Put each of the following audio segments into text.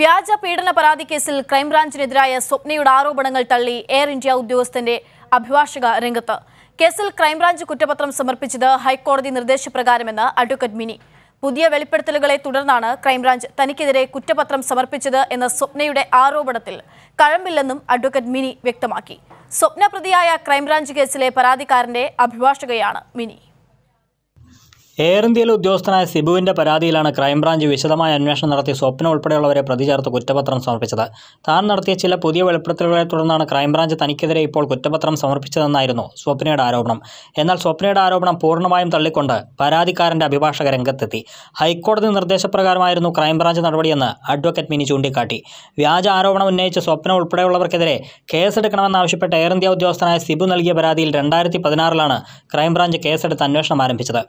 വ്യാജ പീഡന പരാതി കേസിൽ ക്രൈംബ്രാഞ്ചിനെതിരായ സ്വപ്നയുടെ ആരോപണങ്ങൾ തള്ളി എയർ ഇന്ത്യ ഉദ്യോഗസ്ഥന്റെ അഭിഭാഷക രംഗത്ത് കേസിൽ ക്രൈംബ്രാഞ്ച് കുറ്റപത്രം സമർപ്പിച്ചത് ഹൈക്കോടതി നിർദ്ദേശപ്രകാരമെന്ന് അഡ്വക്കേറ്റ് മിനി പുതിയ വെളിപ്പെടുത്തലുകളെ തുടർന്നാണ് ക്രൈംബ്രാഞ്ച് തനിക്കെതിരെ കുറ്റപത്രം സമർപ്പിച്ചത് എന്ന സ്വപ്നയുടെ ആരോപണത്തിൽ കഴമ്പില്ലെന്നും അഡ്വക്കേറ്റ് മിനി വ്യക്തമാക്കി സ്വപ്ന പ്രതിയായ ക്രൈംബ്രാഞ്ച് കേസിലെ പരാതിക്കാരന്റെ അഭിഭാഷകയാണ് മിനി എയർ ഇന്ത്യയിലെ ഉദ്യോഗസ്ഥനായ സിബുവിന്റെ പരാതിയിലാണ് ക്രൈംബ്രാഞ്ച് വിശദമായ അന്വേഷണം നടത്തി സ്വപ്ന ഉൾപ്പെടെയുള്ളവരെ പ്രതി ചേർത്ത് കുറ്റപത്രം സമർപ്പിച്ചത് താൻ നടത്തിയ ചില പുതിയ വെളിപ്പെടുത്തലുകളെ തുടർന്നാണ് ക്രൈംബ്രാഞ്ച് തനിക്കെതിരെ ഇപ്പോൾ കുറ്റപത്രം സമർപ്പിച്ചതെന്നായിരുന്നു സ്വപ്നയുടെ ആരോപണം എന്നാൽ സ്വപ്നയുടെ ആരോപണം പൂർണ്ണമായും തള്ളിക്കൊണ്ട് പരാതിക്കാരന്റെ അഭിഭാഷക രംഗത്തെത്തി ഹൈക്കോടതി നിർദ്ദേശപ്രകാരമായിരുന്നു ക്രൈംബ്രാഞ്ച് നടപടിയെന്ന് അഡ്വക്കേറ്റ് മിനി ചൂണ്ടിക്കാട്ടി വ്യാജ ആരോപണം ഉന്നയിച്ച് സ്വപ്ന ഉൾപ്പെടെയുള്ളവർക്കെതിരെ കേസെടുക്കണമെന്നാവശ്യപ്പെട്ട എയർ ഇന്ത്യ ഉദ്യോഗസ്ഥനായ സിബു നൽകിയ പരാതിയിൽ രണ്ടായിരത്തി പതിനാറിലാണ് ക്രൈംബ്രാഞ്ച് കേസെടുത്ത് അന്വേഷണം ആരംഭിച്ചത്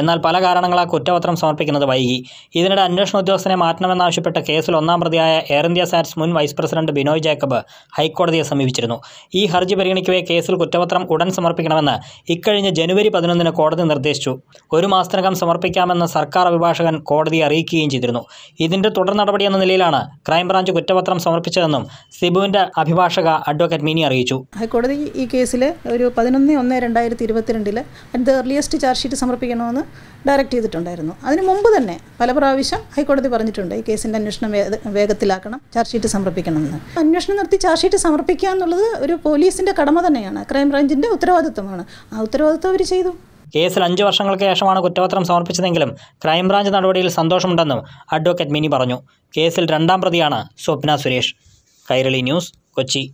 എന്നാൽ എന്നാൽ പല കാരണങ്ങളാ കുറ്റപത്രം സമർപ്പിക്കുന്നത് വൈകി ഇതിനിടെ അന്വേഷണ ഉദ്യോഗസ്ഥനെ മാറ്റണമെന്നാവശ്യപ്പെട്ട കേസിൽ ഒന്നാം പ്രതിയായ എയർ ഇന്ത്യ സാറ്റ്സ് മുൻ വൈസ് പ്രസിഡന്റ് ബിനോയ് ജേക്കബ് ഹൈക്കോടതിയെ സമീപിച്ചിരുന്നു ഈ ഹർജി പരിഗണിക്കവേ കേസിൽ കുറ്റപത്രം ഉടൻ സമർപ്പിക്കണമെന്ന് ഇക്കഴിഞ്ഞ ജനുവരി പതിനൊന്നിന് കോടതി നിർദ്ദേശിച്ചു ഒരു മാസത്തിനകം സമർപ്പിക്കാമെന്ന് സർക്കാർ അഭിഭാഷകൻ കോടതിയെ അറിയിക്കുകയും ചെയ്തിരുന്നു ഇതിന്റെ തുടർ നടപടി എന്ന നിലയിലാണ് ക്രൈംബ്രാഞ്ച് കുറ്റപത്രം സമർപ്പിച്ചതെന്നും സിബുവിന്റെ അഭിഭാഷക അഡ്വക്കേറ്റ് മിനി അറിയിച്ചു ഹൈക്കോടതി ഈ കേസിൽ ഒരു പതിനൊന്ന് ഒന്ന് രണ്ടായിരത്തി ഇരുപത്തിരണ്ടില് at the earliest charge sheet സമർപ്പിക്കണമെന്ന് ഡയറക്റ്റ് ചെയ്തിട്ടുണ്ടായിരുന്നു അതിനു മുമ്പ് തന്നെ പല പ്രാവശ്യം ഹൈക്കോടതി പറഞ്ഞിട്ടുണ്ട് ഈ കേസിൻ്റെ അന്വേഷണം വേഗത്തിലാക്കണം ചാർജ് ഷീറ്റ് സമർപ്പിക്കണമെന്ന് അന്വേഷണം നടത്തി ചാർജ് ഷീറ്റ് സമർപ്പിക്കുക എന്നുള്ളത് ഒരു പോലീസിൻ്റെ കടമ തന്നെയാണ് ക്രൈംബ്രാഞ്ചിൻ്റെ ഉത്തരവാദിത്വമാണ് ആ ഉത്തരവാദിത്വം അവർ ചെയ്തു കേസിൽ അഞ്ച് വർഷങ്ങൾക്ക് ശേഷമാണ് കുറ്റപത്രം സമർപ്പിച്ചതെങ്കിലും ക്രൈംബ്രാഞ്ച് നടപടിയിൽ സന്തോഷമുണ്ടെന്നും അഡ്വക്കേറ്റ് മിനി പറഞ്ഞു കേസിൽ രണ്ടാം പ്രതിയാണ് സ്വപ്ന സുരേഷ് കൈരളി ന്യൂസ് കൊച്ചി